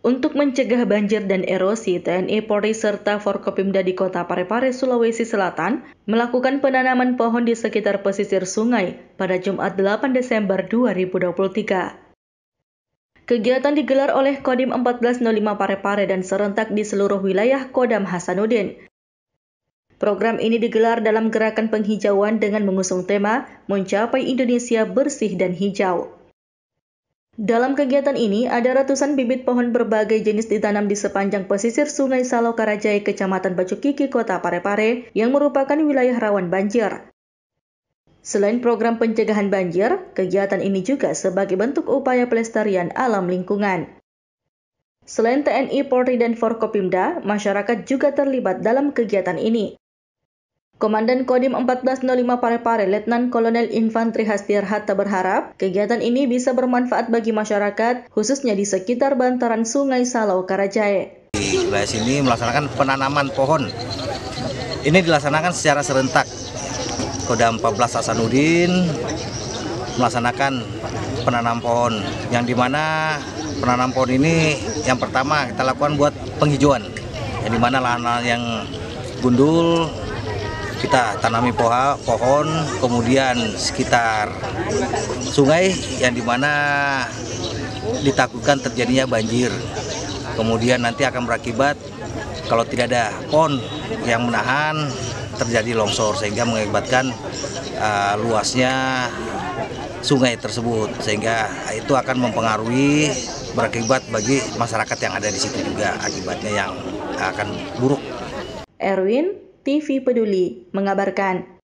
Untuk mencegah banjir dan erosi, TNI Polri serta Forkopimda di Kota Parepare, Sulawesi Selatan melakukan penanaman pohon di sekitar pesisir sungai pada Jumat 8 Desember 2023. Kegiatan digelar oleh Kodim 1405 Parepare dan serentak di seluruh wilayah Kodam Hasanuddin. Program ini digelar dalam gerakan penghijauan dengan mengusung tema Mencapai Indonesia Bersih dan Hijau. Dalam kegiatan ini, ada ratusan bibit pohon berbagai jenis ditanam di sepanjang pesisir Sungai Salokarajai, Kecamatan Bacukiki, Kota Parepare, yang merupakan wilayah rawan banjir. Selain program pencegahan banjir, kegiatan ini juga sebagai bentuk upaya pelestarian alam lingkungan. Selain TNI, Polri, dan Forkopimda, masyarakat juga terlibat dalam kegiatan ini. Komandan Kodim 1405 Parepare, Letnan Kolonel Infantri Hastiar Hatta berharap kegiatan ini bisa bermanfaat bagi masyarakat, khususnya di sekitar bantaran Sungai Salau Karajae. Di wilayah sini melaksanakan penanaman pohon. Ini dilaksanakan secara serentak. Kodam 14 Hasanuddin melaksanakan penanam pohon, yang dimana penanam pohon ini yang pertama kita lakukan buat penghijauan, yang dimana lahan-lahan yang gundul kita tanami poha, pohon, kemudian sekitar sungai yang dimana ditakutkan terjadinya banjir. Kemudian nanti akan berakibat kalau tidak ada pohon yang menahan terjadi longsor sehingga mengakibatkan uh, luasnya sungai tersebut sehingga itu akan mempengaruhi berakibat bagi masyarakat yang ada di situ juga akibatnya yang akan buruk. Erwin TV Peduli mengabarkan.